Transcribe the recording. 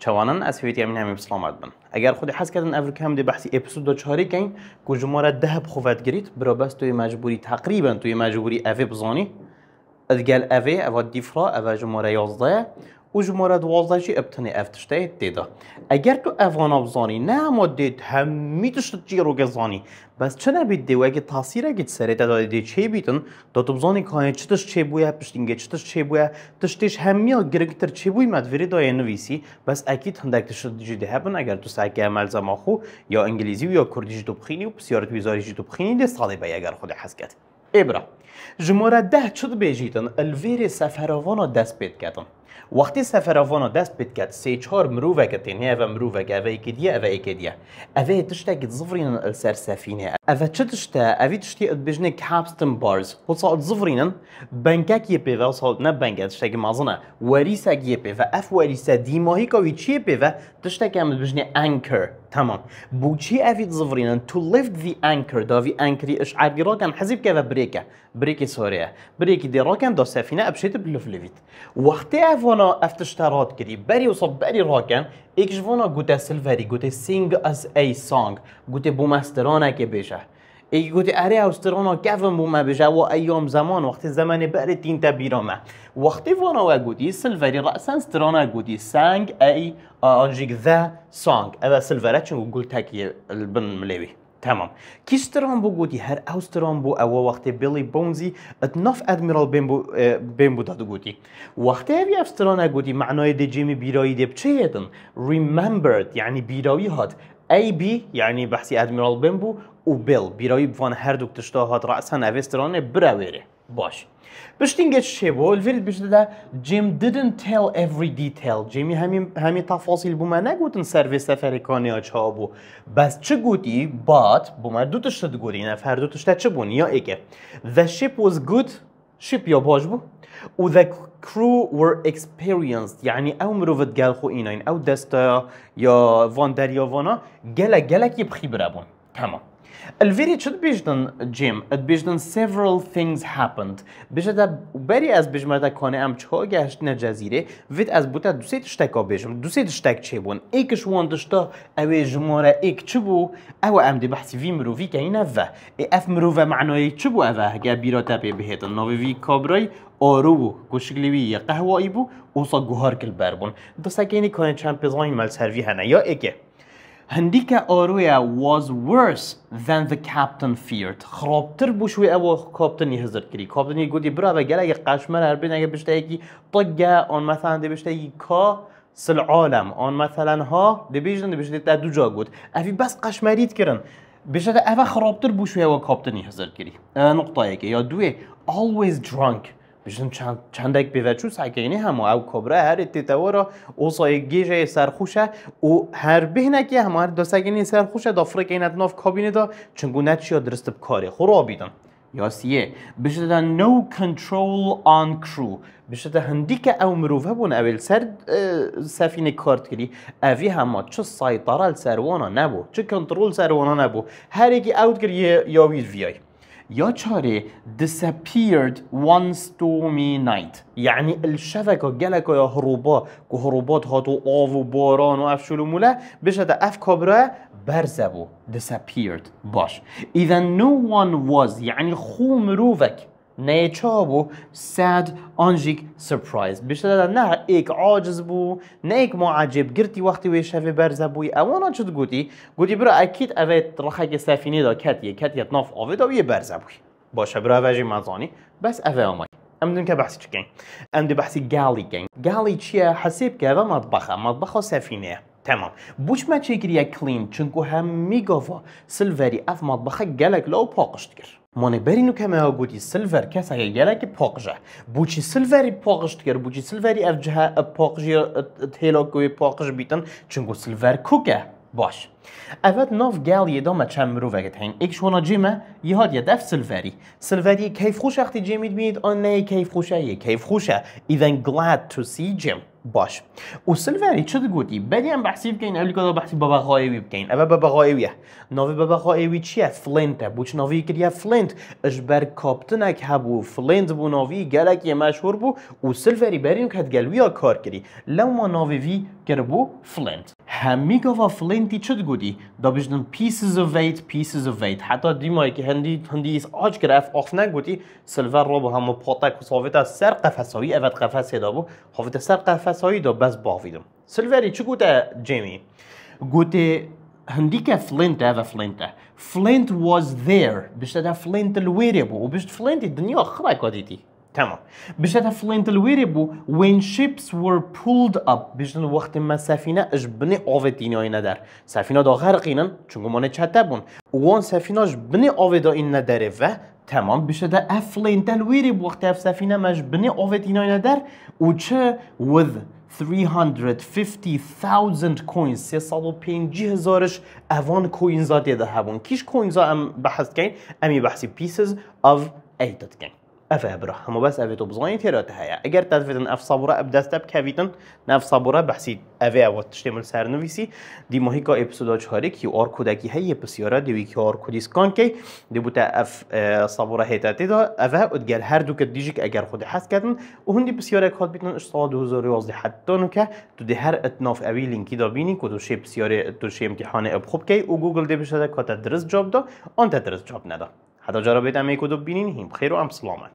چوانن از فیتی امین همین سلامت بن اگر خودی حس کردن افریقا هم دی بحثی اپیزود 4 کن کو جمهور ده بخوفت گریت برا بس توی مجبوری تقریبا توی مجبوری اف بزانی ادگل اف اف دیفرا اف جمهور یازده او جماره دوازده جی ابتنی افتشته دیده اگر تو افغان ابزانی نه اما دید همی تشت چی رو گزانی بس چه نبید دیو اگه تاثیر اگه سره تا دی چه بیتن دا تو بزانی که چه تش چه بویا پشتینگه چه تش چه بویا تشتیش همی ها تر بوی مدوری دای نویسی بس اکید هندک تشت دیجی دی هبن اگر تو ساکی عمل زما خو یا انگلیزی و یا کردی جی بخینی و پسیارت ویزاری جی بخینی دی ساده بای اگر خود حسکت ابرا جماره ده چه بیجیتن الویر سفروان دست پید کتن وقتی سفر آوانا دست بید کد سی چهار مروفه کتین یا و مروفه که اوه که دیه اوه که دیه اوه تشتا که تظفرینن سر سفینه اوه چه تشتا اوه تشتی ات بجنه کابستن بارز خود سا ات ظفرینن بنکاک یه پیوه و سا نه بنکا تشتا که مازنه وریسا یه پیوه اف وریسه دیماهی که وی چیه پیوه تشتا که امت بجنه انکر تمام بوچی اوی زفرینن تو لفت دی انکر دا وی انکری اش اشعاری راکن حزیب که و بریکه بریکی سوریه بریکی دی راکن دا سفینه ابشیت لفت وقتی وانا efter shtarat kri, beri u sab beri raken, ik jvona gute silveri, gute sing as a song, gute bumasterana ke beja. Ik gute اره اوسترانا كفن بوما بجا و ايام زمان وقت زمان بقر تين تبيرما وقت فانا و گودی سلفری رأسا استرانا گودی سانگ اي آنجيك ذا سانگ اذا سلفرات چون گول البن مليوي تمام كيشترام بو هر اوسترام بو او وقت بونزی ات اتناف ادمیرال بیمبو بیمبو داد گوتی وقت ابی معنای غوتی معنای دی بیرایی بیرای دی ریممبرد remembered یعنی یعنی هاد، هات ای بی یعنی بحثی بیم بیمبو و بیل. بیرایی بفان هر دکتشتا هات رأسا افسترانه براویره باشه باش جیم دیدن تیل جيم didn't tell every detail همین همی همی تفاصیل بما افریکانی سیرفیس سفری چا بود. بس چه گودی؟ بات بما دوتش دو نفر چه چه یا ایکه. the ship was good ship یا باش بو و the crew were experienced یعنی او مروفت گل خو این او دستا یا فان دریا گله گله کی یبخی برابون تمام الفیریج بیجدن جیم بیجدن several things happened بیجدا بری از بجمردا کانه ام چها گشت نجزیره وید از بوتا دو سه تشتکا بجم دو سه تشتک چه بون ایکش وان دشتا اوی جماره ایک چه بو او ام دی بحثی وی مرووی که این اوه اف مرووه معنای چه بو اوه اگه بیرا تپه بهیتن ناوی وی کابرای آرو بو گوشگلی وی قهوایی بو اوسا گوهار کل بر بون دو سکینی کانه چمپیزانی مل سروی هنه هندیک آرویا was worse than the captain feared خرابتر بو او أو کابتنی کری. کری کابتنی گودی برا بقلا اگه قشمر هر بین اگه بشته یکی طگه آن مثلا یکی که سل عالم. آن مثلا ها دی بیشتن دی بشته ده دو جا گود افی بس قشمرید کرن بشته اوه خرابتر شوی او کابتنی هزار کری نقطه یکی یا دوی always drunk چند چندک به وچو سکینی هم او کبره هر تیتوا را او سایگی گیجه سرخوشه او هر به نکی هم هر دا سکینی سرخوشه دا فرق اینت ناف کابینه دا چنگو نچیا درست بکاره خورا یا سیه بشه دا نو کنترول آن کرو بشه دا هندی که او مروفه بون اول سر سفینه کارت کلی اوی همه چه سایطره سروانه نبو چه کنترول سروانه نبو هر یکی اوت کری یاوید ویای یا چاره disappeared one stormy night یعنی الشفک و گلک و هروبا که و هاتو و موله بشه ومولا اف أف برزه برزبو disappeared باش إذا no one was یعنی خو رووک ناچار بوو ساد آنجیک سرپرایز بیشتر نه ایک عاجز بو، نه ایک معجب گرتی وقتی وی شفه برزه بوی اوانا چود گوتی گوتی برا اکید رخه که سفینه دا کتیه کتیه ناف آوه دا وی برزه بوی باشه برا وجه مزانی بس اوه آمای ام دون که بحثی چکن ام دون بحثی گالی کن گالی چیه حسیب که اوه مطبخه مطبخه سفینه تمام بوش ما چه کلین چونکو هم میگوه سلوری اف مطبخه گلک لاو پاقشت کرد من نو کمه او بودی سلور کس اگه گله که بوچی سیلوری پاکش دیگر بوچی سیلوری ارجه پاکجی تهلاکوی پاقش بیتن چون سلور کوکه باش اول ناف گل یه دامه چم رو وگه تاییم ایک شوانا جیمه یه ها یه اف سلوری کیف خوش اختی جیمید بینید آن نه کیف خوشه یه کیف خوشه ایدن گلاد تو سی جیم باش او سلوری چه دیگوردی؟ بعدی هم بحثی بکنین اولی کدا بحثی بابا غایوی بکنین اول بابا غایوی هست ناوی بابا غایوی چی فلنت هست بوچ ناوی کدی فلنت اش بر کابتن ها بو فلنت بو ناوی گل مشهور بو او سلوری بر که کد گلوی ها کار کری لما ناوی وی فلنت فلنتی فلنتی گودی؟ دا بجنن pieces of weight pieces of weight حتی دیما که هندی هندی از آج گرف اف نگودی سلفر را با هم پاتک و از سر قفسایی اوت قفسه دابو حافظ سر قفسایی دا بس باویدم سلفری چطور؟ گوته جیمی هندی که فلنت هست، فلنت فلنت was there فلنت هذا فلنت و بیشتر فلنت دنیا خرا کودیتی تمام باش تفلين بو. when ships were pulled up بجن وقت ما سفينة جبني آوه های در سفينة دا غرقينن چونگو ما چته بون وان سفينة جبني آوه دا این نداره و تمام بشه ده افلين بو وقت اف سفینه ما جبنی آوه دینای در و چه with 350,000 coins 350,000 هزارش اوان کوینزا دیده هبون کیش کوینزا ام بحث کن امی بحثی pieces of 8 کن ئەفە برە هەموو بس ئەوێت تو بزڵانی تێرەتە هەیە اگر تازێتن اف سابورە ئەب دەستە ناف سابورە اف ئەوەیەوە تشتێ من سەرنویسی دیمۆهیکا ئپسودۆچهارێکی ئۆر کودەکی هەیە پسیۆرە دیویکی ئۆر کوردیسکۆنکەی دیبوتە ئەف اف هێتا تێدا ئەە ئۆدگەر هەردووکە دیژیک ئەگەر خودی حەسکەن و هەندی پسیۆرێک هات بتن 2010 حتون کە تو دی هەر ئەتناف ئەوی لینکی دابینی کو توشێ پسیۆرێ اب امتحانە ئەب خوبکەی و گوگل دێبشەدە کاتە درست جابدا ئەتە درست جاب حتى حدا جربت ئەمەی کدو و ام